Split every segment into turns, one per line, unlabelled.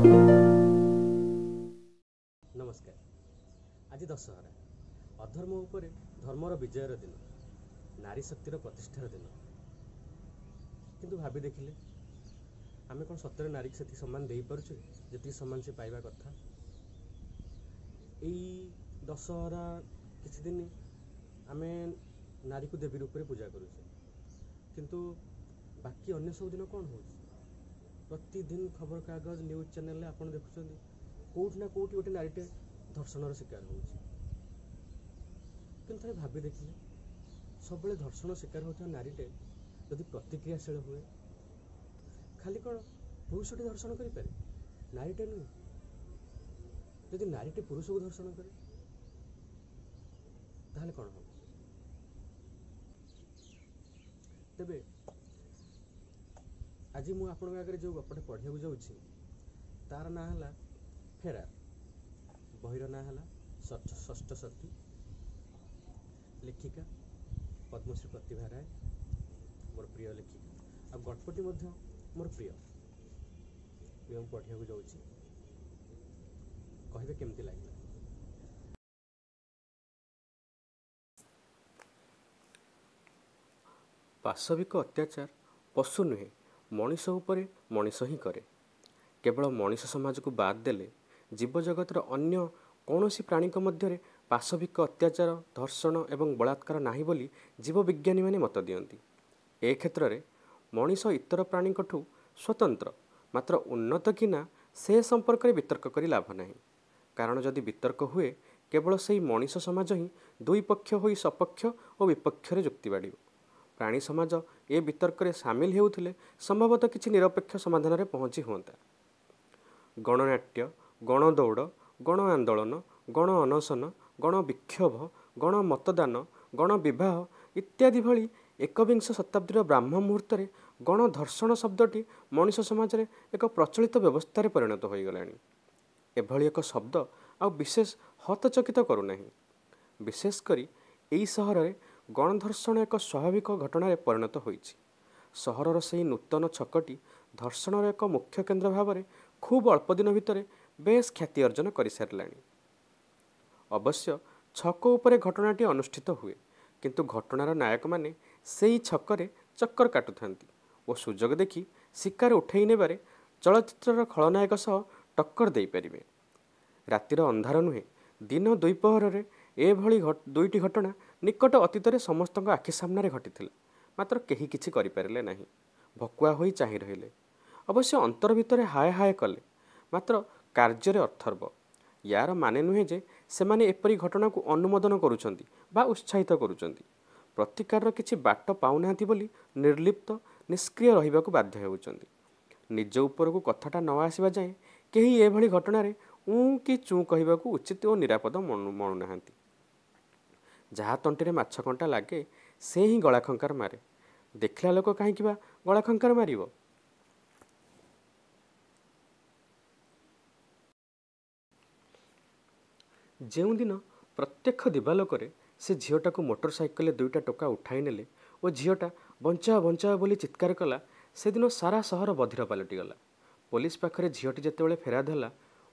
ନମସ୍କାର ଆଜି ଦଶହରା ଅଧର୍ମ ଉପରେ ଧର୍ମର ବିଜୟର ଦିନ ନାରୀ ଶକ୍ତିର ପ୍ରତିଷ୍ଠାର ଦିନ କିନ୍ତୁ ଭାବି ଦେଖିଲେ ଆମେ କ'ଣ ସତରେ ନାରୀକୁ ସେତିକି ସମ୍ମାନ ଦେଇପାରୁଛୁ ଯେତିକି ସମ୍ମାନ ସେ ପାଇବା କଥା ଏଇ ଦଶହରା କିଛି ଦିନ ଆମେ ନାରୀକୁ ଦେବୀ ରୂପରେ ପୂଜା କରୁଛେ କିନ୍ତୁ ବାକି ଅନ୍ୟ ସବୁ ଦିନ କ'ଣ ହେଉଛି ପ୍ରତିଦିନ ଖବରକାଗଜ ନ୍ୟୁଜ୍ ଚ୍ୟାନେଲ୍ରେ ଆପଣ ଦେଖୁଛନ୍ତି କେଉଁଠି ନା କେଉଁଠି ଗୋଟେ ନାରୀଟେ ଧର୍ଷଣର ଶିକାର ହେଉଛି କିନ୍ତୁ ଥରେ ଭାବି ଦେଖିଲେ ସବୁବେଳେ ଧର୍ଷଣ ଶିକାର ହେଉଥିବା ନାରୀଟେ ଯଦି ପ୍ରତିକ୍ରିୟାଶୀଳ ହୁଏ ଖାଲି କ'ଣ ପୁରୁଷଟି ଧର୍ଷଣ କରିପାରେ ନାରୀଟେ ନୁହେଁ ଯଦି ନାରୀଟେ ପୁରୁଷକୁ ଧର୍ଷଣ କରେ ତାହେଲେ କ'ଣ ହେବ ତେବେ ଆଜି ମୁଁ ଆପଣଙ୍କ ଆଗରେ ଯେଉଁ ଗପଟେ ପଢ଼ିବାକୁ ଯାଉଛି ତା'ର ନାଁ ହେଲା ଫେରାର ବହିର ନାଁ ହେଲା ଷଷ୍ଠ ଶକ୍ତି ଲେଖିକା ପଦ୍ମଶ୍ରୀ ପ୍ରତିଭା ରାୟ ମୋର ପ୍ରିୟ ଲେଖିକା ଆଉ ଗଳ୍ପଟି ମଧ୍ୟ ମୋର ପ୍ରିୟ ଏବେ ମୁଁ ପଢ଼ିବାକୁ ଯାଉଛି କହିବେ କେମିତି ଲାଗିଲା ପାଶବିକ ଅତ୍ୟାଚାର ପଶୁ ନୁହେଁ ମଣିଷ ଉପରେ ମଣିଷ ହିଁ କରେ କେବଳ ମଣିଷ ସମାଜକୁ ବାଦ୍ ଦେଲେ ଜୀବଜଗତର ଅନ୍ୟ କୌଣସି ପ୍ରାଣୀଙ୍କ ମଧ୍ୟରେ ପାଶବିକ ଅତ୍ୟାଚାର ଧର୍ଷଣ ଏବଂ ବଳାତ୍କାର ନାହିଁ ବୋଲି ଜୀବବିଜ୍ଞାନୀମାନେ ମତ ଦିଅନ୍ତି ଏ କ୍ଷେତ୍ରରେ ମଣିଷ ଇତର ପ୍ରାଣୀଙ୍କଠୁ ସ୍ୱତନ୍ତ୍ର ମାତ୍ର ଉନ୍ନତ କି ନା ସେ ସମ୍ପର୍କରେ ବିତର୍କ କରି ଲାଭ ନାହିଁ କାରଣ ଯଦି ବିତର୍କ ହୁଏ କେବଳ ସେହି ମଣିଷ ସମାଜ ହିଁ ଦୁଇ ପକ୍ଷ ହୋଇ ସପକ୍ଷ ଓ ବିପକ୍ଷରେ ଯୁକ୍ତି ବାଢ଼ିବ ପ୍ରାଣୀ ସମାଜ ଏ ବିତର୍କରେ ସାମିଲ ହେଉଥିଲେ ସମ୍ଭବତଃ କିଛି ନିରପେକ୍ଷ ସମାଧାନରେ ପହଞ୍ଚି ହୁଅନ୍ତା ଗଣନାଟ୍ୟ ଗଣଦୌଡ଼ ଗଣ ଆନ୍ଦୋଳନ ଗଣ ଅନଶନ ଗଣ ବିକ୍ଷୋଭ ଗଣ ମତଦାନ ଗଣ ବିବାହ ଇତ୍ୟାଦି ଭଳି ଏକବିଂଶ ଶତାବ୍ଦୀର ବ୍ରାହ୍ମ ମୁହୂର୍ତ୍ତରେ ଗଣଧର୍ଷଣ ଶବ୍ଦଟି ମଣିଷ ସମାଜରେ ଏକ ପ୍ରଚଳିତ ବ୍ୟବସ୍ଥାରେ ପରିଣତ ହୋଇଗଲାଣି ଏଭଳି ଏକ ଶବ୍ଦ ଆଉ ବିଶେଷ ହତଚକିତ କରୁନାହିଁ ବିଶେଷ କରି ଏହି ସହରରେ ଗଣଧର୍ଷଣ ଏକ ସ୍ୱାଭାବିକ ଘଟଣାରେ ପରିଣତ ହୋଇଛି ସହରର ସେହି ନୂତନ ଛକଟି ଧର୍ଷଣର ଏକ ମୁଖ୍ୟ କେନ୍ଦ୍ର ଭାବରେ ଖୁବ୍ ଅଳ୍ପ ଦିନ ଭିତରେ ବେଶ୍ ଖ୍ୟାତି ଅର୍ଜନ କରିସାରିଲାଣି ଅବଶ୍ୟ ଛକ ଉପରେ ଘଟଣାଟି ଅନୁଷ୍ଠିତ ହୁଏ କିନ୍ତୁ ଘଟଣାର ନାୟକମାନେ ସେହି ଛକରେ ଚକ୍କର କାଟୁଥାନ୍ତି ଓ ସୁଯୋଗ ଦେଖି ଶିକାର ଉଠାଇ ନେବାରେ ଚଳଚ୍ଚିତ୍ରର ଖଳନାୟକ ସହ ଟକ୍କର ଦେଇପାରିବେ ରାତିର ଅନ୍ଧାର ନୁହେଁ ଦିନ ଦ୍ୱିପହରରେ ଏଭଳି ଦୁଇଟି ଘଟଣା ନିକଟ ଅତୀତରେ ସମସ୍ତଙ୍କ ଆଖି ସାମ୍ନାରେ ଘଟିଥିଲା ମାତ୍ର କେହି କିଛି କରିପାରିଲେ ନାହିଁ ଭକୁଆ ହୋଇ ଚାହିଁ ରହିଲେ ଅବଶ୍ୟ ଅନ୍ତର ଭିତରେ ହାଏ ହାଏ କଲେ ମାତ୍ର କାର୍ଯ୍ୟରେ ଅର୍ଥର୍ବ ୟାର ମାନେ ନୁହେଁ ଯେ ସେମାନେ ଏପରି ଘଟଣାକୁ ଅନୁମୋଦନ କରୁଛନ୍ତି ବା ଉତ୍ସାହିତ କରୁଛନ୍ତି ପ୍ରତିକାରର କିଛି ବାଟ ପାଉନାହାନ୍ତି ବୋଲି ନିର୍ଲିପ୍ତ ନିଷ୍କ୍ରିୟ ରହିବାକୁ ବାଧ୍ୟ ହେଉଛନ୍ତି ନିଜ ଉପରକୁ କଥାଟା ନ ଆସିବା ଯାଏଁ କେହି ଏଭଳି ଘଟଣାରେ ଉଁ କି ଚୁଁ କହିବାକୁ ଉଚିତ ଓ ନିରାପଦ ମଣୁନାହାନ୍ତି ଯାହା ତଣ୍ଟିରେ ମାଛ କଣ୍ଟା ଲାଗେ ସେ ହିଁ ଗଳା ଖଙ୍କାର ମାରେ ଦେଖିଲା ଲୋକ କାହିଁକି ବା ଗଳା ଖଙ୍କାର ମାରିବ ଯେଉଁଦିନ ପ୍ରତ୍ୟକ୍ଷ ଦିବା ଲୋକରେ ସେ ଝିଅଟାକୁ ମୋଟର ସାଇକେଲରେ ଦୁଇଟା ଟୋକା ଉଠାଇ ନେଲେ ଓ ଝିଅଟା ବଞ୍ଚାଅ ବଞ୍ଚାଅ ବୋଲି ଚିତ୍କାର କଲା ସେଦିନ ସାରା ସହର ବଧିର ପାଲଟିଗଲା ପୋଲିସ ପାଖରେ ଝିଅଟି ଯେତେବେଳେ ଫେରାଦ ହେଲା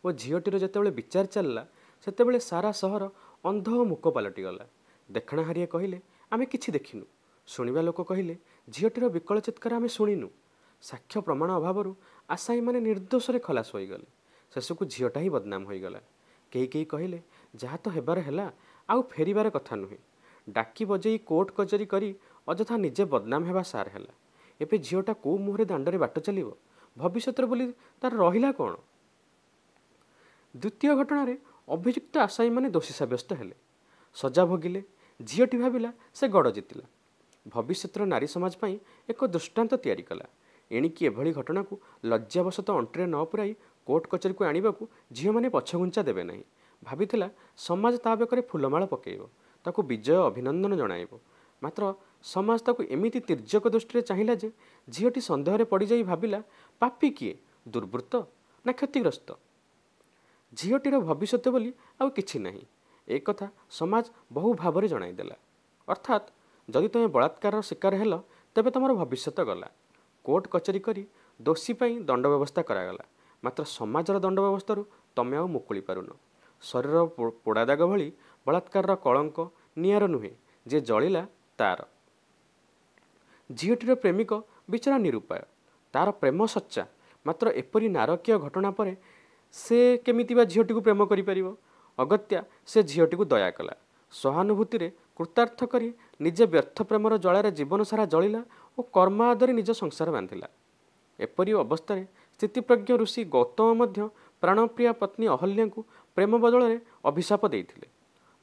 ଓ ଝିଅଟିର ଯେତେବେଳେ ବିଚାର ଚାଲିଲା ସେତେବେଳେ ସାରା ସହର ଅନ୍ଧ ଓ ମୁକ ପାଲଟିଗଲା ଦେଖଣାହାରିଆ କହିଲେ ଆମେ କିଛି ଦେଖିନୁ ଶୁଣିବା ଲୋକ କହିଲେ ଝିଅଟିର ବିକଳ ଚିତ୍କାର ଆମେ ଶୁଣିନୁ ସାକ୍ଷ୍ୟ ପ୍ରମାଣ ଅଭାବରୁ ଆଶାୟୀମାନେ ନିର୍ଦ୍ଦୋଷରେ ଖଲାସ ହୋଇଗଲେ ଶେଷକୁ ଝିଅଟା ହିଁ ବଦନାମ ହୋଇଗଲା କେହି କେହି କହିଲେ ଯାହା ତ ହେବାର ହେଲା ଆଉ ଫେରିବାର କଥା ନୁହେଁ ଡାକି ବଜେଇ କୋର୍ଟ କଚେରୀ କରି ଅଯଥା ନିଜେ ବଦନାମ ହେବା ସାର୍ ହେଲା ଏବେ ଝିଅଟା କେଉଁ ମୁହଁରେ ଦାଣ୍ଡରେ ବାଟ ଚାଲିବ ଭବିଷ୍ୟତରେ ବୋଲି ତା'ର ରହିଲା କ'ଣ ଦ୍ୱିତୀୟ ଘଟଣାରେ ଅଭିଯୁକ୍ତ ଆଶାୟୀମାନେ ଦୋଷୀ ସାବ୍ୟସ୍ତ ହେଲେ ସଜା ଭୋଗିଲେ ଝିଅଟି ଭାବିଲା ସେ ଗଡ଼ ଜିତିଲା ଭବିଷ୍ୟତର ନାରୀ ସମାଜ ପାଇଁ ଏକ ଦୃଷ୍ଟାନ୍ତ ତିଆରି କଲା ଏଣିକି ଏଭଳି ଘଟଣାକୁ ଲଜ୍ଜାବଶତଃ ଅଣ୍ଟିରେ ନ ପୁରାଇ କୋର୍ଟ କଚେରୀକୁ ଆଣିବାକୁ ଝିଅମାନେ ପଛଘୁଞ୍ଚା ଦେବେ ନାହିଁ ଭାବିଥିଲା ସମାଜ ତା ବେକରେ ଫୁଲମାଳ ପକାଇବ ତାକୁ ବିଜୟ ଅଭିନନ୍ଦନ ଜଣାଇବ ମାତ୍ର ସମାଜ ତାକୁ ଏମିତି ତୀର୍ଯ୍ୟକ ଦୃଷ୍ଟିରେ ଚାହିଁଲା ଯେ ଝିଅଟି ସନ୍ଦେହରେ ପଡ଼ିଯାଇ ଭାବିଲା ପାପି କିଏ ଦୁର୍ବୃତ୍ତ ନା କ୍ଷତିଗ୍ରସ୍ତ ଝିଅଟିର ଭବିଷ୍ୟତ ବୋଲି ଆଉ କିଛି ନାହିଁ ଏକଥା ସମାଜ ବହୁ ଭାବରେ ଜଣାଇଦେଲା ଅର୍ଥାତ୍ ଯଦି ତୁମେ ବଳାତ୍କାରର ଶିକାର ହେଲ ତେବେ ତୁମର ଭବିଷ୍ୟତ ଗଲା କୋର୍ଟ କଚେରୀ କରି ଦୋଷୀ ପାଇଁ ଦଣ୍ଡ ବ୍ୟବସ୍ଥା କରାଗଲା ମାତ୍ର ସମାଜର ଦଣ୍ଡ ବ୍ୟବସ୍ଥାରୁ ତୁମେ ଆଉ ମୁକୁଳି ପାରୁନ ଶରୀରର ପୋଡ଼ା ଦାଗ ଭଳି ବଳାତ୍କାରର କଳଙ୍କ ନିଆର ନୁହେଁ ଯିଏ ଜଳିଲା ତା'ର ଝିଅଟିର ପ୍ରେମିକ ବିଚରା ନିରୂପାୟ ତା'ର ପ୍ରେମ ସଚ୍ଚା ମାତ୍ର ଏପରି ନାରକୀୟ ଘଟଣା ପରେ ସେ କେମିତି ବା ଝିଅଟିକୁ ପ୍ରେମ କରିପାରିବ ଅଗତ୍ୟା ସେ ଝିଅଟିକୁ ଦୟା କଲା ସହାନୁଭୂତିରେ କୃତାର୍ଥ କରି ନିଜେ ବ୍ୟର୍ଥ ପ୍ରେମର ଜଳାରେ ଜୀବନସାରା ଜଳିଲା ଓ କର୍ମ କର୍ମାଦରେ ନିଜ ସଂସାର ବାନ୍ଧିଲା ଏପରି ଅବସ୍ଥାରେ ସ୍ଥିତିପ୍ରଜ୍ଞ ଋଷି ଗୌତମ ମଧ୍ୟ ପ୍ରାଣପ୍ରିୟା ପତ୍ନୀ ଅହଲ୍ୟାଙ୍କୁ ପ୍ରେମ ବଦଳରେ ଅଭିଶାପ ଦେଇଥିଲେ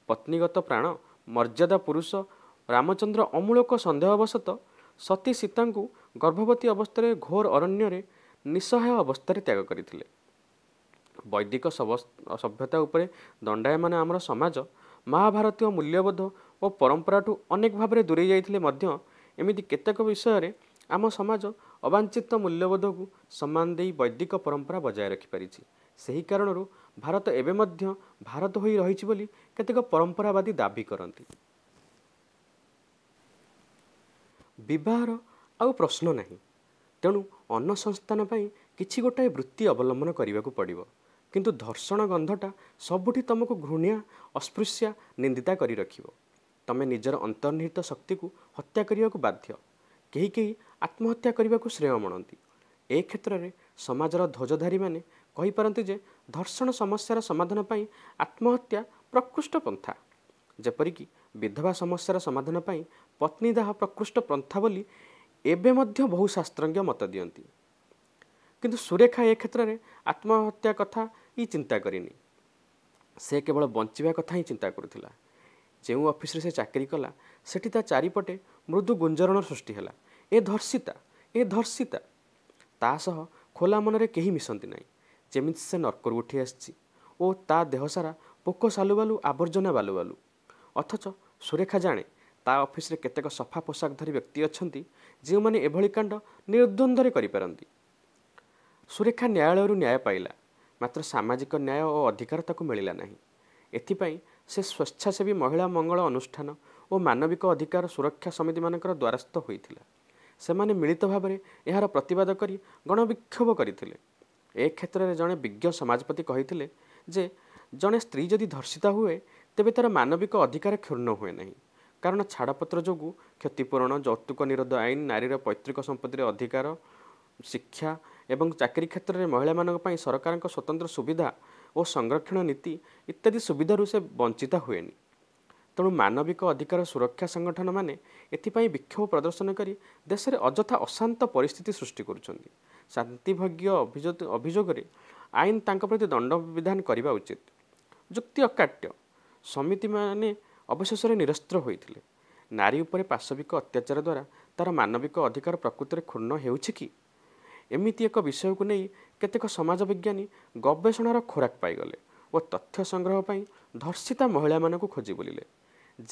ପତ୍ନୀଗତ ପ୍ରାଣ ମର୍ଯ୍ୟାଦା ପୁରୁଷ ରାମଚନ୍ଦ୍ର ଅମୂଳକ ସନ୍ଦେହ ସନ୍ଦେହବଶତଃ ସତୀ ସୀତାଙ୍କୁ ଗର୍ଭବତୀ ଅବସ୍ଥାରେ ଘୋର ଅରଣ୍ୟରେ ନିଃସହାୟ ଅବସ୍ଥାରେ ତ୍ୟାଗ କରିଥିଲେ ବୈଦିକ ସଭ୍ୟତା ଉପରେ ଦଣ୍ଡାୟମାନେ ଆମର ସମାଜ ମହାଭାରତୀୟ ମୂଲ୍ୟବୋଧ ଓ ପରମ୍ପରାଠୁ ଅନେକ ଭାବରେ ଦୂରେଇ ଯାଇଥିଲେ ମଧ୍ୟ ଏମିତି କେତେକ ବିଷୟରେ ଆମ ସମାଜ ଅବାଞ୍ଚିତ ମୂଲ୍ୟବୋଧକୁ ସମ୍ମାନ ଦେଇ ବୈଦିକ ପରମ୍ପରା ବଜାୟ ରଖିପାରିଛି ସେହି କାରଣରୁ ଭାରତ ଏବେ ମଧ୍ୟ ଭାରତ ହୋଇ ରହିଛି ବୋଲି କେତେକ ପରମ୍ପରାବାଦୀ ଦାବି କରନ୍ତି ବିବାହର ଆଉ ପ୍ରଶ୍ନ ନାହିଁ ତେଣୁ ଅନ୍ନ ସଂସ୍ଥାନ ପାଇଁ କିଛି ଗୋଟାଏ ବୃତ୍ତି ଅବଲମ୍ବନ କରିବାକୁ ପଡ଼ିବ କିନ୍ତୁ ଧର୍ଷଣ ଗନ୍ଧଟା ସବୁଠି ତୁମକୁ ଘୃଣ୍ୟା ଅସ୍ପୃଶ୍ୟା ନିନ୍ଦିତା କରି ରଖିବ ତୁମେ ନିଜର ଅନ୍ତର୍ନିହିତ ଶକ୍ତିକୁ ହତ୍ୟା କରିବାକୁ ବାଧ୍ୟ କେହି କେହି ଆତ୍ମହତ୍ୟା କରିବାକୁ ଶ୍ରେୟ ମଣନ୍ତି ଏ କ୍ଷେତ୍ରରେ ସମାଜର ଧ୍ୱଜଧାରୀମାନେ କହିପାରନ୍ତି ଯେ ଧର୍ଷଣ ସମସ୍ୟାର ସମାଧାନ ପାଇଁ ଆତ୍ମହତ୍ୟା ପ୍ରକୃଷ୍ଟ ପନ୍ଥା ଯେପରିକି ବିଧବା ସମସ୍ୟାର ସମାଧାନ ପାଇଁ ପତ୍ନୀ ଦାହ ପ୍ରକୃଷ୍ଟ ପନ୍ଥା ବୋଲି ଏବେ ମଧ୍ୟ ବହୁ ଶାସ୍ତ୍ରଜ୍ଞ ମତ ଦିଅନ୍ତି କିନ୍ତୁ ସୁରେଖା ଏ କ୍ଷେତ୍ରରେ ଆତ୍ମହତ୍ୟା କଥା ଇ ଚିନ୍ତା କରିନି ସେ କେବଳ ବଞ୍ଚିବା କଥା ହିଁ ଚିନ୍ତା କରୁଥିଲା ଯେଉଁ ଅଫିସରେ ସେ ଚାକିରି କଲା ସେଠି ତା ଚାରିପଟେ ମୃଦୁ ଗୁଞ୍ଜରଣ ସୃଷ୍ଟି ହେଲା ଏ ଧର୍ଷିତା ଏ ଧର୍ଷିତା ତା ସହ ଖୋଲା ମନରେ କେହି ମିଶନ୍ତି ନାହିଁ ଯେମିତି ସେ ନର୍କରୁ ଉଠି ଆସିଛି ଓ ତା ଦେହ ସାରା ପୋକ ସାଲୁବାଲୁ ଆବର୍ଜନା ବାଲୁବାଲୁ ଅଥଚ ସୁରେଖା ଜାଣେ ତା ଅଫିସରେ କେତେକ ସଫା ପୋଷାକ ଧରି ବ୍ୟକ୍ତି ଅଛନ୍ତି ଯେଉଁମାନେ ଏଭଳି କାଣ୍ଡ ନିର୍ଦ୍ୱନ୍ଦ୍ୱରେ କରିପାରନ୍ତି ସୁରେଖା ନ୍ୟାୟାଳୟରୁ ନ୍ୟାୟ ପାଇଲା ମାତ୍ର ସାମାଜିକ ନ୍ୟାୟ ଓ ଅଧିକାର ତାକୁ ମିଳିଲା ନାହିଁ ଏଥିପାଇଁ ସେ ସ୍ୱେଚ୍ଛାସେବୀ ମହିଳା ମଙ୍ଗଳ ଅନୁଷ୍ଠାନ ଓ ମାନବିକ ଅଧିକାର ସୁରକ୍ଷା ସମିତିମାନଙ୍କର ଦ୍ୱାରସ୍ଥ ହୋଇଥିଲା ସେମାନେ ମିଳିତ ଭାବରେ ଏହାର ପ୍ରତିବାଦ କରି ଗଣବିକ୍ଷୋଭ କରିଥିଲେ ଏ କ୍ଷେତ୍ରରେ ଜଣେ ବିଜ୍ଞ ସମାଜପତି କହିଥିଲେ ଯେ ଜଣେ ସ୍ତ୍ରୀ ଯଦି ଧର୍ଷିତା ହୁଏ ତେବେ ତା'ର ମାନବିକ ଅଧିକାର କ୍ଷୁର୍ଣ୍ଣ ହୁଏ ନାହିଁ କାରଣ ଛାଡ଼ପତ୍ର ଯୋଗୁଁ କ୍ଷତିପୂରଣ ଯୌତୁକ ନିରୋଧ ଆଇନ ନାରୀର ପୈତୃକ ସମ୍ପତ୍ତିରେ ଅଧିକାର ଶିକ୍ଷା ଏବଂ ଚାକିରି କ୍ଷେତ୍ରରେ ମହିଳାମାନଙ୍କ ପାଇଁ ସରକାରଙ୍କ ସ୍ୱତନ୍ତ୍ର ସୁବିଧା ଓ ସଂରକ୍ଷଣ ନୀତି ଇତ୍ୟାଦି ସୁବିଧାରୁ ସେ ବଞ୍ଚିତ ହୁଏନି ତେଣୁ ମାନବିକ ଅଧିକାର ସୁରକ୍ଷା ସଂଗଠନମାନେ ଏଥିପାଇଁ ବିକ୍ଷୋଭ ପ୍ରଦର୍ଶନ କରି ଦେଶରେ ଅଯଥା ଅଶାନ୍ତ ପରିସ୍ଥିତି ସୃଷ୍ଟି କରୁଛନ୍ତି ଶାନ୍ତିଭଜ୍ଞ ଅଭିଯୋଗରେ ଆଇନ ତାଙ୍କ ପ୍ରତି ଦଣ୍ଡବିଧାନ କରିବା ଉଚିତ ଯୁକ୍ତି ଅକାଟ୍ୟ ସମିତିମାନେ ଅବଶେଷରେ ନିରସ୍ତ୍ର ହୋଇଥିଲେ ନାରୀ ଉପରେ ପାଶବିକ ଅତ୍ୟାଚାର ଦ୍ୱାରା ତା'ର ମାନବିକ ଅଧିକାର ପ୍ରକୃତରେ କ୍ଷୁର୍ଣ୍ଣ ହେଉଛି କି ଏମିତି ଏକ ବିଷୟକୁ ନେଇ କେତେକ ସମାଜ ବିଜ୍ଞାନୀ ଗବେଷଣାର ଖୋରାକ ପାଇଗଲେ ଓ ତଥ୍ୟ ସଂଗ୍ରହ ପାଇଁ ଧର୍ଷିତା ମହିଳାମାନଙ୍କୁ ଖୋଜି ବୁଲିଲେ